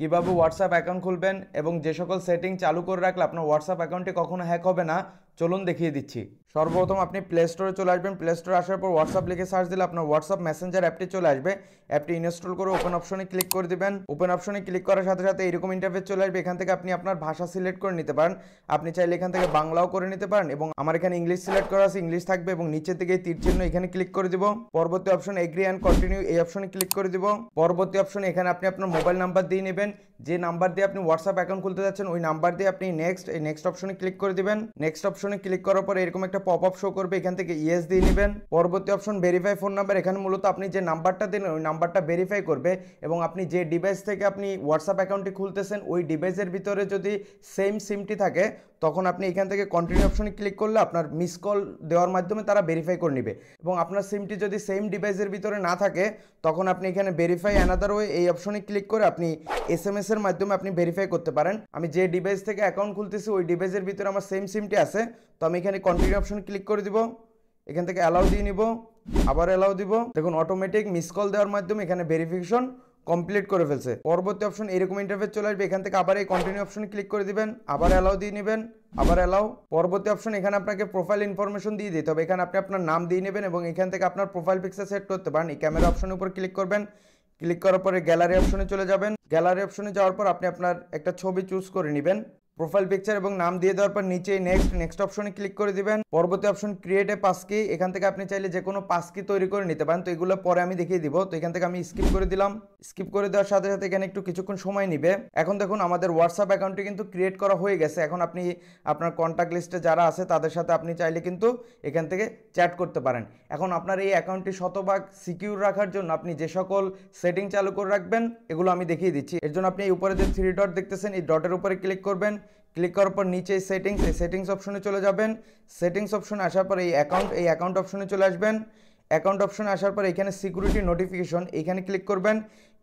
কীভাবে WhatsApp account খুলবেন এবং যে সকল সেটিং চালু করে রাখলে আপনার হোয়াটসঅ্যাপ অ্যাকাউন্টটি কখনো হ্যাক হবে না চলুন দেখিয়ে দিচ্ছি সর্বপ্রথম আপনি প্লে স্টোরে চলে আসবেন প্লে স্টোরে আসার পর হোয়াটসঅ্যাপ লিখে সার্চ দিলে আপনার হোয়াটসঅ্যাপ মেসেঞ্জার অ্যাপটি চলে আসবে অ্যাপটি ইনস্টল করে ওপেন অপশনে ক্লিক করে দেবেন ওপেন অপশনে ক্লিক করার সাথে সাথে এরকম ইন্টারফেস চলে আসবে এখান থেকে আপনি আপনার ভাষা সিলেক্ট করে নিতে পারেন আপনি চাইলে এখান থেকে বাংলাও করে নিতে পারেন এবং আমার এখানে ইংলিশ সিলেক্ট করা আছে ইংলিশ থাকবে এবং নিচে থেকে তীর চিহ্ন এখানে ক্লিক করে দিব পরবর্তী অপশন এগ্রি অ্যান্ড কন্টিনিউ এই অপশনে ক্লিক করে দিব পরবর্তী অপশন এখানে আপনি আপনার মোবাইল নাম্বার দিয়ে নেবেন যে নাম্বার দিয়ে আপনি হোয়াটসঅ্যাপ অ্যাকাউন্ট খুলতে যাচ্ছেন ওই নাম্বার দিয়ে আপনি নেক্সট এই নেক্সট অপশনে ক্লিক করে দিবেন নেক্সট অপশন অপশনে ক্লিক করার পর এরকম একটা পপ আপ শো করবে এখান থেকে ইয়েস দিয়ে নেবেন পরবর্তী অপশন ভেরিফাই ফোন নাম্বার এখানে মূলত আপনি যে নাম্বারটা দেন ওই নাম্বারটা ভেরিফাই করবে এবং আপনি যে ডিভাইস থেকে আপনি হোয়াটসঅ্যাপ অ্যাকাউন্টটি খুলতেছেন ওই ডিভাইসের ভিতরে যদি সেম সিমটি থাকে তখন আপনি এখান থেকে কন্টিনিউ অপশনে ক্লিক করলে আপনার মিস কল দেওয়ার মাধ্যমে তারা ভেরিফাই করে নেবে এবং আপনার সিমটি যদি সেম ডিভাইসের ভিতরে না থাকে তখন আপনি এখানে ভেরিফাই অ্যানাদার ওয়ে এই অপশনে ক্লিক করে আপনি এস এম এর মাধ্যমে আপনি ভেরিফাই করতে পারেন আমি যে ডিভাইস থেকে অ্যাকাউন্ট খুলতেছি ওই ডিভাইসের ভিতরে আমার সেম সিমটি আছে তো আমি এখানে কন্টিনিউ অপশনে ক্লিক করে দিব এখান থেকে অ্যালাউ দিয়ে নিব আবার অ্যালাউ দিব দেখুন অটোমেটিক মিস কল দেওয়ার মাধ্যমে এখানে ভেরিফিকেশন কমপ্লিট করে ফেলছে পরবর্তী অপশন এরকম ইন্টারফেস চলে আসবে এখান থেকে আবার এই কন্টিনিউ অপশন ক্লিক করে দিবেন আবার অ্যালাউ দিয়ে নেবেন আবার অ্যালাউ পরবর্তী অপশন এখানে আপনাকে প্রোফাইল ইনফরমেশন দিয়ে দিতে হবে এখানে আপনি আপনার নাম দিয়ে নেবেন এবং এখান থেকে আপনার প্রোফাইল পিকচার সেট করতে পারেন এই ক্যামেরা অপশনের উপর ক্লিক করবেন ক্লিক করার পরে গ্যালারি অপশনে চলে যাবেন গ্যালারি অপশনে যাওয়ার পর আপনি আপনার একটা ছবি চুজ করে নেবেন প্রোফাইল পিকচার এবং নাম দিয়ে দেওয়ার পর নিচে নেক্সট নেক্সট অপশনে ক্লিক করে দিবেন পরবর্তী অপশন ক্রিয়েট এ পাসকি এখান থেকে আপনি চাইলে যে কোনো পাসকি তৈরি করে নিতে পারেন তো এগুলো পরে আমি দেখিয়ে দিব তো এখান থেকে আমি স্কিপ করে দিলাম স্কিপ করে দেওয়ার সাথে সাথে এখানে একটু কিছুক্ষণ সময় নিবে এখন দেখুন আমাদের হোয়াটসঅ্যাপ অ্যাকাউন্টটি কিন্তু ক্রিয়েট করা হয়ে গেছে এখন আপনি আপনার কন্ট্যাক্ট লিস্টে যারা আছে তাদের সাথে আপনি চাইলে কিন্তু এখান থেকে চ্যাট করতে পারেন এখন আপনার এই অ্যাকাউন্টটি শতভাগ সিকিউর রাখার জন্য আপনি যে সকল সেটিং চালু করে রাখবেন এগুলো আমি দেখিয়ে দিচ্ছি এর জন্য আপনি এই উপরে যে থ্রি ডট দেখতেছেন এই ডটের উপরে ক্লিক করবেন ক্লিক করার পর নিচে সেটিংস এই সেটিংস অপশনে চলে যাবেন সেটিংস অপশন আসার পর এই অ্যাকাউন্ট এই অ্যাকাউন্ট অপশনে চলে আসবেন অ্যাকাউন্ট অপশন আসার পর এখানে সিকিউরিটি নোটিফিকেশন এখানে ক্লিক করবেন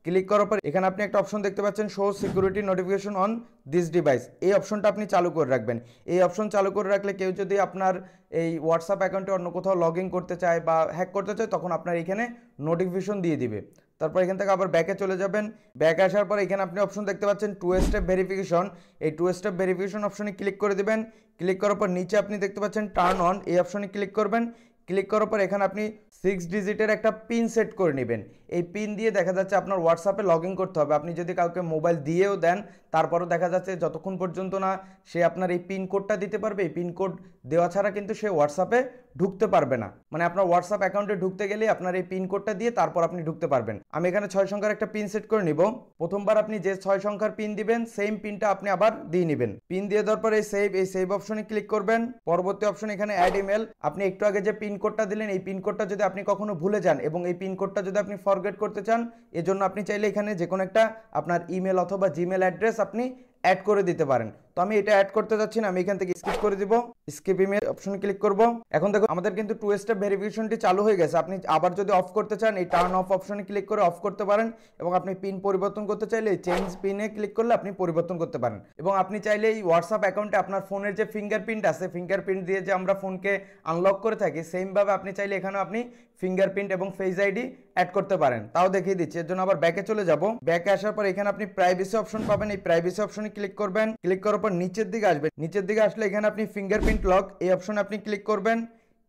ক্লিক করার পর এখানে আপনি একটা অপশন দেখতে পাচ্ছেন show security notification on this device এই অপশনটা আপনি চালু করে রাখবেন এই অপশন চালু করে রাখলে কেউ যদি আপনার এই হোয়াটসঅ্যাপ অ্যাকাউন্টে অন্য কোথাও লগ করতে চায় বা হ্যাক করতে চায় তখন আপনার এখানে নোটিফিকেশন দিয়ে দিবে তারপর এখান থেকে আবার ব্যাকে চলে যাবেন ব্যাকে আসার পর এখানে আপনি অপশন দেখতে পাচ্ছেন টু স্টেপ ভেরিফিকেশন এই টু স্টেপ ভেরিফিকেশন অপশনে ক্লিক করে দেবেন ক্লিক করার পর নিচে আপনি দেখতে পাচ্ছেন টার্ন অন এই অপশনে ক্লিক করবেন ক্লিক করার পর এখানে আপনি সিক্স ডিজিটের একটা পিন সেট করে নেবেন এই পিন দিয়ে দেখা যাচ্ছে আপনার হোয়াটসঅ্যাপে লগ করতে হবে আপনি যদি কাউকে মোবাইল দিয়েও দেন তারপরও দেখা যাচ্ছে যতক্ষণ পর্যন্ত না সে আপনার এই পিন কোডটা দিতে পারবে এই পিন কোড দেওয়া ছাড়া কিন্তু সে হোয়াটসঅ্যাপে ঢুকতে পারবে না মানে আপনার হোয়াটসঅ্যাপ অ্যাকাউন্টে ঢুকতে গেলে আপনার এই পিন কোডটা দিয়ে তারপর আপনি ঢুকতে পারবেন আমি এখানে ছয় সংখ্যার একটা পিন সেট করে নিব প্রথমবার আপনি যে ছয় সংখ্যার পিন দিবেন সেম পিনটা আপনি আবার দিয়ে নেবেন পিন দিয়ে দেওয়ার পর এই সেভ এই সেভ অপশনে ক্লিক করবেন পরবর্তী অপশন এখানে অ্যাড ইমেল আপনি একটু আগে যে পিন কোডটা দিলেন এই পিন কোডটা যদি আপনি কখনো ভুলে যান এবং এই পিন কোডটা যদি আপনি ফরগেট করতে চান এজন্য আপনি চাইলে এখানে যে কোনো একটা আপনার ইমেল অথবা জিমেল অ্যাড্রেস আপনি অ্যাড করে দিতে পারেন তো আমি এটা অ্যাড করতে চাচ্ছি না আমি এখান থেকে স্কিপ করে দিব স্কিপ ইমেজ অপশন ক্লিক করব এখন দেখো আমাদের কিন্তু টু স্টেপ ভেরিফিকেশনটি চালু হয়ে গেছে আপনি আবার যদি অফ করতে চান এই টার্ন অফ অপশনে ক্লিক করে অফ করতে পারেন এবং আপনি পিন পরিবর্তন করতে চাইলে চেঞ্জ পিনে ক্লিক করলে আপনি পরিবর্তন করতে পারেন এবং আপনি চাইলে এই হোয়াটসঅ্যাপ অ্যাকাউন্টে আপনার ফোনের যে ফিঙ্গারপ্রিন্ট আছে ফিঙ্গারপ্রিন্ট দিয়ে যে আমরা ফোনকে আনলক করে থাকি সেমভাবে আপনি চাইলে এখানেও আপনি ফিঙ্গারপ্রিন্ট এবং ফেস আইডি অ্যাড করতে পারেন তাও দেখিয়ে দিচ্ছি এর জন্য আবার ব্যাকে চলে যাব ব্যাকে আসার পর এখানে আপনি প্রাইভেসি অপশন পাবেন এই প্রাইভেসি অপশনে ক্লিক করবেন ক্লিক করার তারপর নিচের দিকে আসবেন নিচের দিকে আসলে এখানে আপনি ফিঙ্গারপ্রিন্ট লক এই অপশনে আপনি ক্লিক করবেন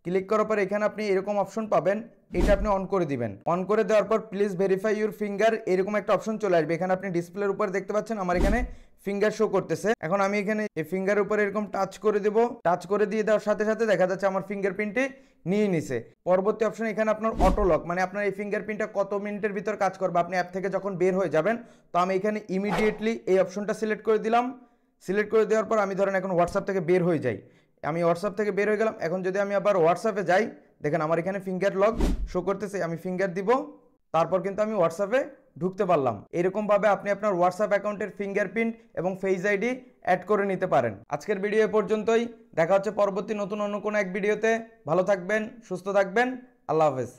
ক্লিক করার পর এখানে আপনি এরকম অপশন পাবেন এটা আপনি অন করে দিবেন অন করে দেওয়ার পর প্লিজ ভেরিফাই ইউর ফিঙ্গার এরকম একটা অপশন চলে আসবে এখানে আপনি ডিসপ্লের উপর দেখতে পাচ্ছেন আমার এখানে ফিঙ্গার শো করতেছে এখন আমি এখানে এই ফিঙ্গার উপরে এরকম টাচ করে দেব টাচ করে দিয়ে দেওয়ার সাথে সাথে দেখা যাচ্ছে আমার ফিঙ্গারপ্রিন্টটি নিয়ে নিছে পরবর্তী অপশন এখানে আপনার অটো লক মানে আপনার এই ফিঙ্গারপ্রিন্টটা কত মিনিটের ভিতর কাজ করবে আপনি অ্যাপ থেকে যখন বের হয়ে যাবেন তো আমি এখানে ইমিডিয়েটলি এই অপশনটা সিলেক্ট করে দিলাম সিলেক্ট করে দেওয়ার পর আমি ধরেন এখন হোয়াটসঅ্যাপ থেকে বের হয়ে যাই আমি হোয়াটসঅ্যাপ থেকে বের হয়ে গেলাম এখন যদি আমি আবার হোয়াটসঅ্যাপে যাই দেখেন আমার এখানে ফিঙ্গার লক শো করতেছে আমি ফিঙ্গার দিব তারপর কিন্তু আমি হোয়াটসঅ্যাপে ঢুকতে পারলাম এরকমভাবে আপনি আপনার হোয়াটসঅ্যাপ অ্যাকাউন্টের ফিঙ্গার প্রিন্ট এবং ফেস আইডি অ্যাড করে নিতে পারেন আজকের ভিডিও এ পর্যন্তই দেখা হচ্ছে পরবর্তী নতুন অন্য কোনো এক ভিডিওতে ভালো থাকবেন সুস্থ থাকবেন আল্লাহ হাফেজ